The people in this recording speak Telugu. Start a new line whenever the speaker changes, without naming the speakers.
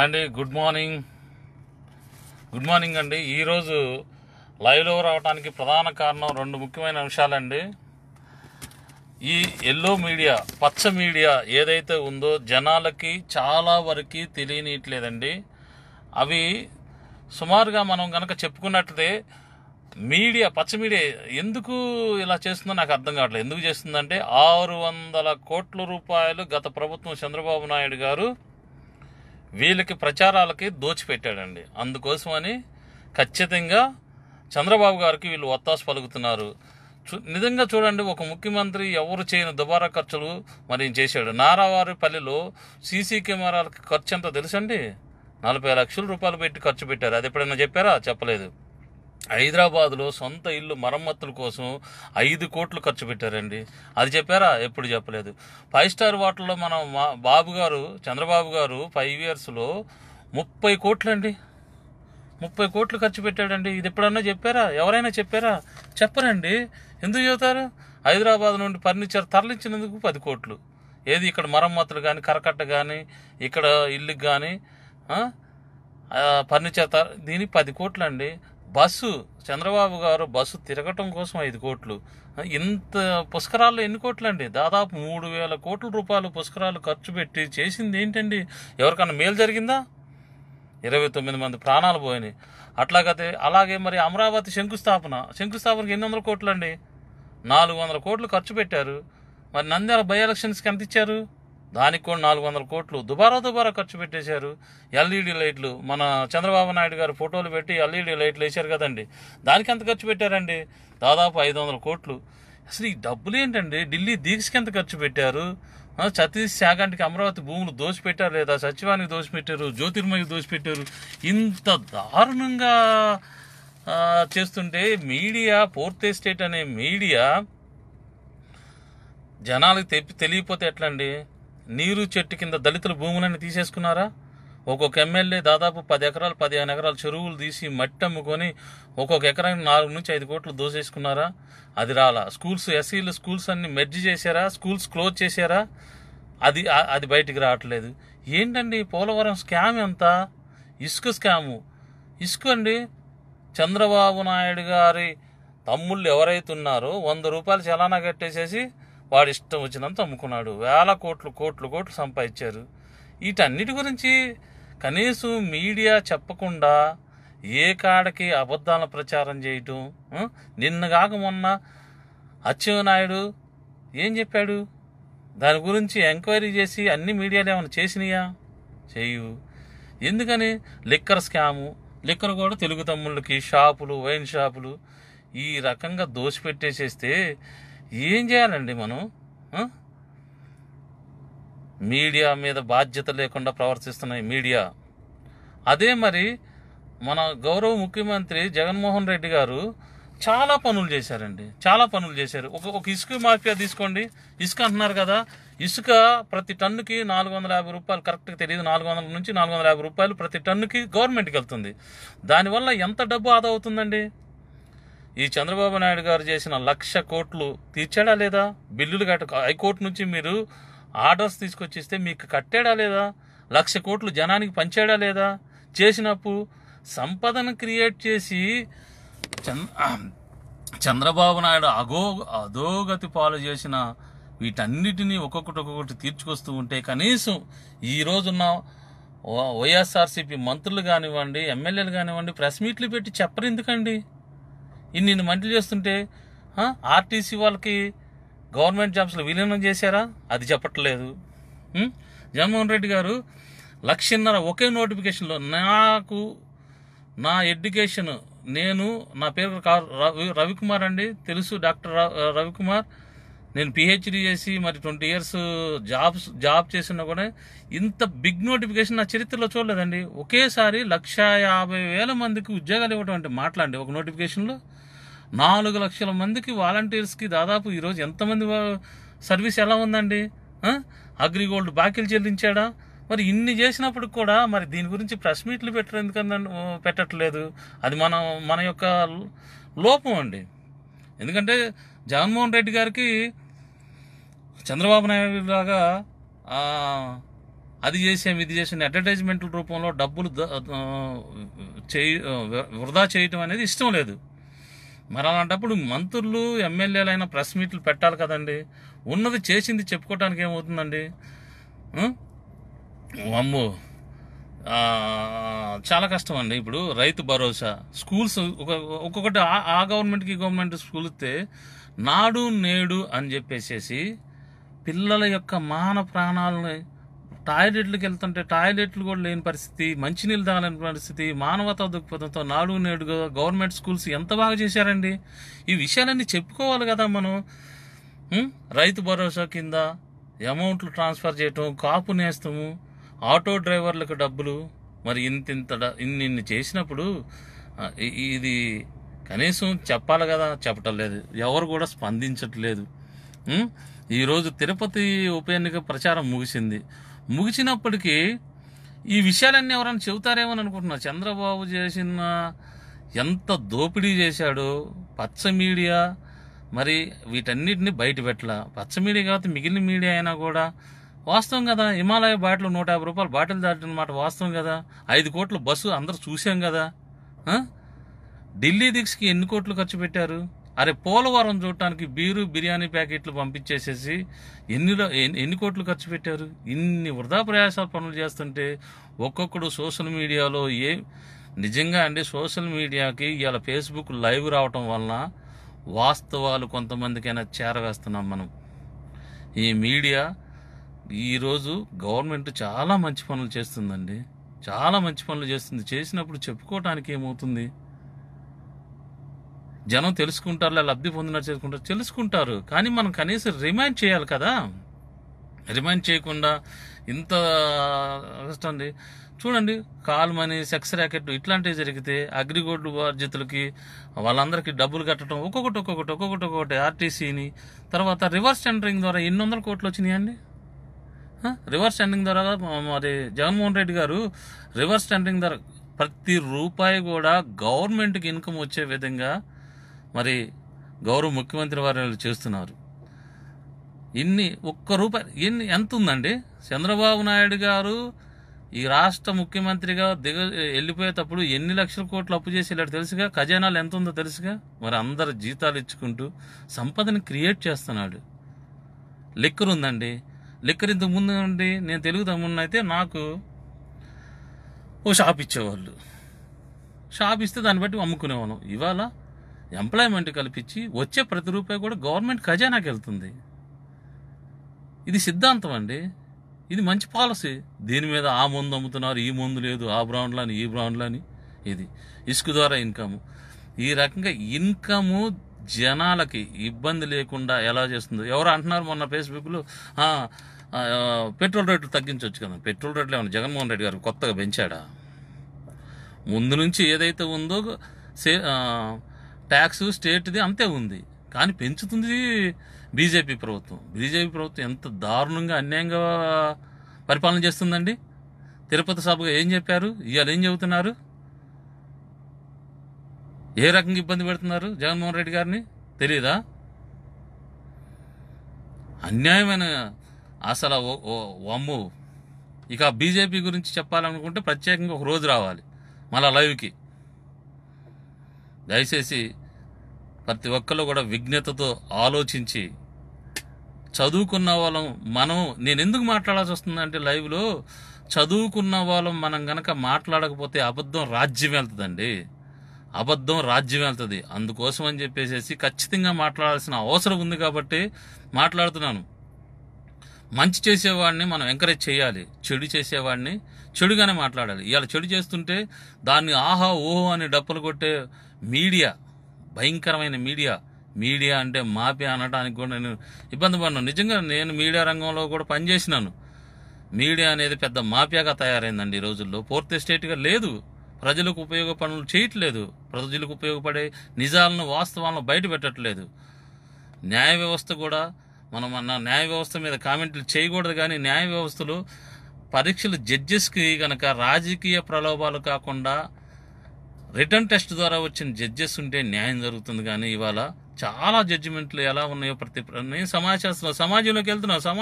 అండి గుడ్ మార్నింగ్ గుడ్ మార్నింగ్ అండి ఈరోజు లైవ్లో రావడానికి ప్రధాన కారణం రెండు ముఖ్యమైన అంశాలండి ఈ ఎల్లో మీడియా పచ్చ మీడియా ఏదైతే ఉందో జనాలకి చాలా వరకు తెలియనియట్లేదండి అవి సుమారుగా మనం కనుక చెప్పుకున్నట్లయితే మీడియా పచ్చ మీడియా ఎందుకు ఇలా చేస్తుందో నాకు అర్థం కావట్లేదు ఎందుకు చేస్తుందంటే ఆరు వందల కోట్ల రూపాయలు గత ప్రభుత్వం చంద్రబాబు నాయుడు గారు వీళ్ళకి ప్రచారాలకి దోచిపెట్టాడండి అందుకోసమని ఖచ్చితంగా చంద్రబాబు గారికి వీళ్ళు ఒత్తాస పలుకుతున్నారు నిజంగా చూడండి ఒక ముఖ్యమంత్రి ఎవరు చేయని దుబారా ఖర్చులు మరి చేశాడు పల్లెలో సీసీ కెమెరాలకి ఖర్చు ఎంత తెలుసండి నలభై లక్షల రూపాయలు పెట్టి ఖర్చు పెట్టారు అది ఎప్పుడైనా చెప్పారా చెప్పలేదు హైదరాబాద్లో సొంత ఇల్లు మరమ్మతుల కోసం ఐదు కోట్లు ఖర్చు పెట్టారండి అది చెప్పారా ఎప్పుడు చెప్పలేదు ఫైవ్ స్టార్ హోటల్లో మనం మా బాబు గారు చంద్రబాబు గారు ఫైవ్ ఇయర్స్లో ముప్పై కోట్లండి ముప్పై కోట్లు ఖర్చు పెట్టాడండి ఇది ఎప్పుడన్నా చెప్పారా ఎవరైనా చెప్పారా చెప్పరండి ఎందుకు చెబుతారు హైదరాబాద్ నుండి ఫర్నిచర్ తరలించినందుకు పది కోట్లు ఏది ఇక్కడ మరమ్మతులు కానీ కరకట్ట కానీ ఇక్కడ ఇల్లుకి కానీ ఫర్నిచర్ దీనికి పది కోట్లు అండి బస్సు చంద్రబాబు గారు బస్సు తిరగటం కోసం ఐదు కోట్లు ఇంత పుష్కరాల్లో ఎన్ని కోట్లు అండి దాదాపు మూడు వేల కోట్ల రూపాయలు పుష్కరాలు ఖర్చు పెట్టి చేసింది ఏంటండి ఎవరికన్నా మేలు జరిగిందా ఇరవై తొమ్మిది మంది ప్రాణాలు పోయినాయి అట్లాగతే అలాగే మరి అమరావతి శంకుస్థాపన శంకుస్థాపనకి ఎన్ని వందల కోట్లు అండి నాలుగు వందల కోట్లు ఖర్చు పెట్టారు మరి నంద్యాల బై ఎలక్షన్స్కి ఎంత ఇచ్చారు దానికి కూడా నాలుగు వందల కోట్లు దుబారా దుబారా ఖర్చు పెట్టేశారు ఎల్ఈడి లైట్లు మన చంద్రబాబు నాయుడు గారు ఫోటోలు పెట్టి ఎల్ఈడి లైట్లు వేశారు కదండి దానికి ఎంత ఖర్చు పెట్టారండి దాదాపు ఐదు వందల కోట్లు అసలు ఈ డబ్బులు ఏంటండి ఢిల్లీ దీక్షకి ఎంత ఖర్చు పెట్టారు ఛత్తీస్ శాఖానికి అమరావతి భూములు పెట్టారు లేదా సచివానికి దోచిపెట్టారు జ్యోతిర్మయ్యకి పెట్టారు ఇంత దారుణంగా చేస్తుంటే మీడియా ఫోర్త్ ఎస్టేట్ అనే మీడియా జనాలకు తెలియపోతే ఎట్లండి నీరు చెట్టు కింద దళితుల భూములన్నీ తీసేసుకున్నారా ఒక్కొక్క ఎమ్మెల్యే దాదాపు పది ఎకరాలు పదిహేను ఎకరాలు చెరువులు తీసి మట్టి అమ్ముకొని ఒక్కొక్క ఎకరానికి నాలుగు నుంచి ఐదు కోట్లు దోసేసుకున్నారా అది రాలా స్కూల్స్ ఎస్సీలు స్కూల్స్ అన్ని మెర్జ్ చేశారా స్కూల్స్ క్లోజ్ చేశారా అది అది బయటికి రావట్లేదు ఏంటండి పోలవరం స్కామ్ ఎంత ఇసుక స్కాము ఇసుక అండి చంద్రబాబు నాయుడు గారి తమ్ముళ్ళు ఎవరైతే ఉన్నారో వంద రూపాయలు చలానా కట్టేసేసి వాడి ఇష్టం వచ్చినంత అమ్ముకున్నాడు వేల కోట్లు కోట్లు కోట్లు సంపాదించారు వీటన్నిటి గురించి కనీసం మీడియా చెప్పకుండా ఏ కాడకి అబద్ధాల ప్రచారం చేయటం నిన్నగాక మొన్న అచ్చెన్నాయుడు ఏం చెప్పాడు దాని గురించి ఎంక్వైరీ చేసి అన్ని మీడియాలు ఏమైనా చేసినాయా చేయు ఎందుకని లిక్కర్ స్కాము లిక్కర్ కూడా తెలుగు తమ్ముళ్ళకి షాపులు వైన్ షాపులు ఈ రకంగా పెట్టేసేస్తే ఏం చేయాలండి మనం మీడియా మీద బాధ్యత లేకుండా ప్రవర్తిస్తున్నాయి మీడియా అదే మరి మన గౌరవ ముఖ్యమంత్రి జగన్మోహన్ రెడ్డి గారు చాలా పనులు చేశారండి చాలా పనులు చేశారు ఒక ఒక ఇసుక మాఫియా తీసుకోండి ఇసుక అంటున్నారు కదా ఇసుక ప్రతి టన్నుకి నాలుగు వందల యాభై రూపాయలు కరెక్ట్గా తెలియదు నాలుగు వందల నుంచి నాలుగు వందల యాభై రూపాయలు ప్రతి టన్నుకి గవర్నమెంట్కి వెళ్తుంది దానివల్ల ఎంత డబ్బు ఆదా అవుతుందండి ఈ చంద్రబాబు నాయుడు గారు చేసిన లక్ష కోట్లు తీర్చాడా లేదా బిల్లులు కట్ట హైకోర్టు నుంచి మీరు ఆర్డర్స్ తీసుకొచ్చిస్తే మీకు కట్టాడా లేదా లక్ష కోట్లు జనానికి పంచాడా లేదా చేసినప్పుడు సంపదను క్రియేట్ చేసి చంద్రబాబు నాయుడు అగో అధోగతి పాలు చేసిన వీటన్నిటినీ ఒక్కొక్కటి ఒక్కొక్కటి తీర్చుకొస్తూ ఉంటే కనీసం ఈ రోజున్న వైఎస్ఆర్సీపీ మంత్రులు కానివ్వండి ఎమ్మెల్యేలు కానివ్వండి ప్రెస్ మీట్లు పెట్టి చెప్పరు ఎందుకండి ఇన్ని మంటలు చేస్తుంటే ఆర్టీసీ వాళ్ళకి గవర్నమెంట్ జాబ్స్లో విలీనం చేశారా అది చెప్పట్లేదు జగన్మోహన్ రెడ్డి గారు లక్షన్నర ఒకే నోటిఫికేషన్లో నాకు నా ఎడ్యుకేషన్ నేను నా పేరు రవి రవికుమార్ అండి తెలుసు డాక్టర్ రవికుమార్ నేను పిహెచ్డి చేసి మరి ట్వంటీ ఇయర్స్ జాబ్స్ జాబ్ చేసినా కూడా ఇంత బిగ్ నోటిఫికేషన్ నా చరిత్రలో చూడలేదండి ఒకేసారి లక్ష యాభై వేల మందికి ఉద్యోగాలు ఇవ్వడం అంటే మాట్లాడండి ఒక నోటిఫికేషన్లో నాలుగు లక్షల మందికి వాలంటీర్స్కి దాదాపు ఈరోజు ఎంతమంది సర్వీస్ ఎలా ఉందండి అగ్రిగోల్డ్ బాకీలు చెల్లించాడా మరి ఇన్ని చేసినప్పుడు కూడా మరి దీని గురించి ప్రెస్ మీట్లు పెట్టరు ఎందుకంటే పెట్టట్లేదు అది మన మన యొక్క లోపం అండి ఎందుకంటే జగన్మోహన్ రెడ్డి గారికి చంద్రబాబు నాయుడు లాగా అది చేసాం ఇది చేసిన అడ్వర్టైజ్మెంట్ల రూపంలో డబ్బులు చేయి వృధా చేయటం అనేది ఇష్టం లేదు మరి అలాంటప్పుడు మంత్రులు ఎమ్మెల్యేలు అయినా ప్రెస్ మీట్లు పెట్టాలి కదండి ఉన్నది చేసింది చెప్పుకోవటానికి ఏమవుతుందండి అమ్మో చాలా కష్టం అండి ఇప్పుడు రైతు భరోసా స్కూల్స్ ఒక్కొక్కటి ఆ గవర్నమెంట్కి గవర్నమెంట్ స్కూల్ ఇస్తే నాడు నేడు అని చెప్పేసేసి పిల్లల యొక్క మాన ప్రాణాలని టాయిలెట్లకు వెళ్తుంటే టాయిలెట్లు కూడా లేని పరిస్థితి మంచినీళ్ళు తాగలేని పరిస్థితి మానవతా దృక్పథంతో నాలుగు నేడుగా గవర్నమెంట్ స్కూల్స్ ఎంత బాగా చేశారండి ఈ విషయాలన్నీ చెప్పుకోవాలి కదా మనం రైతు భరోసా కింద అమౌంట్లు ట్రాన్స్ఫర్ చేయటం కాపు నేస్తాము ఆటో డ్రైవర్లకు డబ్బులు మరి ఇంత ఇంత ఇన్ని ఇన్ని చేసినప్పుడు ఇది కనీసం చెప్పాలి కదా చెప్పటం లేదు ఎవరు కూడా స్పందించట్లేదు ఈరోజు తిరుపతి ఉప ఎన్నిక ప్రచారం ముగిసింది ముగిసినప్పటికీ ఈ విషయాలన్నీ ఎవరైనా చెబుతారేమో అనుకుంటున్నా చంద్రబాబు చేసిన ఎంత దోపిడీ చేశాడు పచ్చ మీడియా మరి వీటన్నిటిని బయట పెట్టలా పచ్చ మీడియా కాబట్టి మిగిలిన మీడియా అయినా కూడా వాస్తవం కదా హిమాలయ బాటిల్ నూట యాభై రూపాయలు బాటిల్ దాటిన మాట వాస్తవం కదా ఐదు కోట్ల బస్సు అందరూ చూసాం కదా ఢిల్లీ దీక్షకి ఎన్ని కోట్లు ఖర్చు పెట్టారు అరే పోలవరం చూడటానికి బీరు బిర్యానీ ప్యాకెట్లు పంపించేసేసి ఎన్నిలో ఎన్ని కోట్లు ఖర్చు పెట్టారు ఇన్ని వృధా ప్రయాసాలు పనులు చేస్తుంటే ఒక్కొక్కడు సోషల్ మీడియాలో ఏ నిజంగా అండి సోషల్ మీడియాకి ఇవాళ ఫేస్బుక్ లైవ్ రావటం వలన వాస్తవాలు కొంతమందికైనా చేరవేస్తున్నాం మనం ఈ మీడియా ఈరోజు గవర్నమెంట్ చాలా మంచి పనులు చేస్తుందండి చాలా మంచి పనులు చేస్తుంది చేసినప్పుడు చెప్పుకోవటానికి ఏమవుతుంది జనం తెలుసుకుంటారు లబ్ధి పొందినట్టు చేసుకుంటారు తెలుసుకుంటారు కానీ మనం కనీసం రిమైండ్ చేయాలి కదా రిమైండ్ చేయకుండా ఇంత అండి చూడండి కాల్ మనీ సెక్స్ ర్యాకెట్ ఇట్లాంటివి జరిగితే అగ్రిగోల్డ్ బాధ్యతలకి వాళ్ళందరికీ డబ్బులు కట్టడం ఒక్కొక్కటి ఒక్కొక్కటి ఒక్కొక్కటి ఒక్కొక్కటి ఆర్టీసీని తర్వాత రివర్స్ టెండరింగ్ ద్వారా ఎన్ని వందల కోట్లు వచ్చినాయండి రివర్స్ టెండరింగ్ ద్వారా మరి జగన్మోహన్ రెడ్డి గారు రివర్స్ టెండరింగ్ ద్వారా ప్రతి రూపాయి కూడా గవర్నమెంట్కి ఇన్కమ్ వచ్చే విధంగా మరి గౌరవ ముఖ్యమంత్రి వారు చేస్తున్నారు ఇన్ని ఒక్క రూపాయి ఎన్ని ఎంత ఉందండి చంద్రబాబు నాయుడు గారు ఈ రాష్ట్ర ముఖ్యమంత్రిగా దిగ వెళ్ళిపోయేటప్పుడు ఎన్ని లక్షల కోట్లు అప్పు చేసి వెళ్ళాడు తెలుసుగా ఖజానాలు ఎంత ఉందో తెలుసుగా మరి అందరు జీతాలు ఇచ్చుకుంటూ సంపదను క్రియేట్ చేస్తున్నాడు లెక్కర్ ఉందండి లెక్కర్ ఇంతకు ముందు నుండి నేను తెలుగు తమ్ముడినైతే నాకు ఓ షాప్ ఇచ్చేవాళ్ళు షాప్ ఇస్తే దాన్ని బట్టి అమ్ముకునేవాళ్ళం ఇవాళ ఎంప్లాయ్మెంట్ కల్పించి వచ్చే ప్రతి రూపాయి కూడా గవర్నమెంట్ ఖజానాకి వెళ్తుంది ఇది సిద్ధాంతం అండి ఇది మంచి పాలసీ దీని మీద ఆ మందు అమ్ముతున్నారు ఈ మందు లేదు ఆ బ్రాండ్లో అని ఈ బ్రాండ్లో అని ఇది ఇసుకు ద్వారా ఇన్కమ్ ఈ రకంగా ఇన్కము జనాలకి ఇబ్బంది లేకుండా ఎలా చేస్తుంది ఎవరు అంటున్నారు మొన్న ఫేస్బుక్లో పెట్రోల్ రేట్లు తగ్గించవచ్చు కదా పెట్రోల్ రేట్లు ఏమన్నా జగన్మోహన్ రెడ్డి గారు కొత్తగా పెంచాడా ముందు నుంచి ఏదైతే ఉందో సే ట్యాక్స్ స్టేట్ది అంతే ఉంది కానీ పెంచుతుంది బీజేపీ ప్రభుత్వం బీజేపీ ప్రభుత్వం ఎంత దారుణంగా అన్యాయంగా పరిపాలన చేస్తుందండి తిరుపతి సభగా ఏం చెప్పారు ఇవాళ ఏం చెబుతున్నారు ఏ రకంగా ఇబ్బంది పెడుతున్నారు జగన్మోహన్ రెడ్డి గారిని తెలియదా అన్యాయమైన అసలు వమ్ము ఇక బీజేపీ గురించి చెప్పాలనుకుంటే ప్రత్యేకంగా ఒక రోజు రావాలి మళ్ళీ లైవ్కి దయచేసి ప్రతి ఒక్కరు కూడా విజ్ఞతతో ఆలోచించి చదువుకున్న వాళ్ళం మనం నేను ఎందుకు మాట్లాడాల్సి వస్తుందంటే లైవ్లో చదువుకున్న వాళ్ళం మనం గనక మాట్లాడకపోతే అబద్ధం రాజ్యం వెళ్తుందండి అబద్ధం రాజ్యం వెళ్తుంది అందుకోసం అని చెప్పేసి ఖచ్చితంగా మాట్లాడాల్సిన అవసరం ఉంది కాబట్టి మాట్లాడుతున్నాను మంచి చేసేవాడిని మనం ఎంకరేజ్ చేయాలి చెడు చేసేవాడిని చెడుగానే మాట్లాడాలి ఇవాళ చెడు చేస్తుంటే దాన్ని ఆహా ఓహో అని డప్పులు కొట్టే మీడియా భయంకరమైన మీడియా మీడియా అంటే మాఫియా అనడానికి కూడా నేను ఇబ్బంది పడినాను నిజంగా నేను మీడియా రంగంలో కూడా పనిచేసినాను మీడియా అనేది పెద్ద మాఫియాగా తయారైందండి ఈ రోజుల్లో ఫోర్త్ స్టేట్గా లేదు ప్రజలకు ఉపయోగ పనులు చేయట్లేదు ప్రజలకు ఉపయోగపడే నిజాలను వాస్తవాలను బయట పెట్టట్లేదు న్యాయ వ్యవస్థ కూడా మనం అన్న న్యాయ వ్యవస్థ మీద కామెంట్లు చేయకూడదు కానీ న్యాయ వ్యవస్థలు పరీక్షలు జడ్జెస్కి కనుక రాజకీయ ప్రలోభాలు కాకుండా రిటర్న్ టెస్ట్ ద్వారా వచ్చిన జడ్జెస్ ఉంటే న్యాయం జరుగుతుంది కానీ ఇవాళ చాలా జడ్జిమెంట్లు ఎలా ఉన్నాయో ప్రతి నేను సమాచారం సమాజంలోకి వెళ్తున్నా సమాజం